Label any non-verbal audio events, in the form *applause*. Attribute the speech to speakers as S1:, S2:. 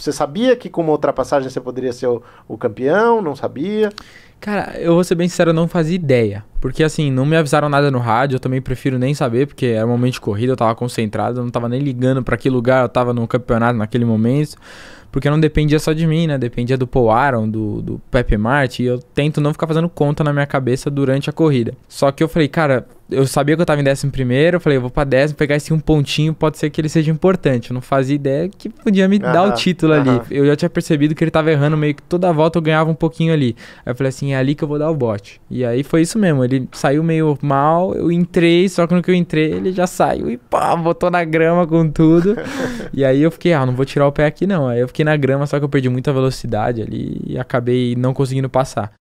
S1: Você sabia que com uma ultrapassagem você poderia ser o, o campeão? Não sabia?
S2: Cara, eu vou ser bem sincero, eu não fazia ideia. Porque assim, não me avisaram nada no rádio, eu também prefiro nem saber, porque era um momento de corrida, eu tava concentrado, eu não tava nem ligando para que lugar eu tava no campeonato naquele momento. Porque não dependia só de mim, né? Dependia do Paul Aaron, do, do Pepe Mart e eu tento não ficar fazendo conta na minha cabeça durante a corrida. Só que eu falei, cara, eu sabia que eu tava em décimo primeiro, eu falei, eu vou pra décimo, pegar esse um pontinho, pode ser que ele seja importante. Eu não fazia ideia que podia me uh -huh, dar o título uh -huh. ali. Eu já tinha percebido que ele tava errando meio que toda volta eu ganhava um pouquinho ali. Aí eu falei assim, é ali que eu vou dar o bote. E aí foi isso mesmo, ele saiu meio mal, eu entrei, só que no que eu entrei, ele já saiu e pá, botou na grama com tudo. *laughs* e aí eu fiquei, ah, não vou tirar o pé aqui não. Aí eu fiquei na grama, só que eu perdi muita velocidade ali e acabei não conseguindo passar.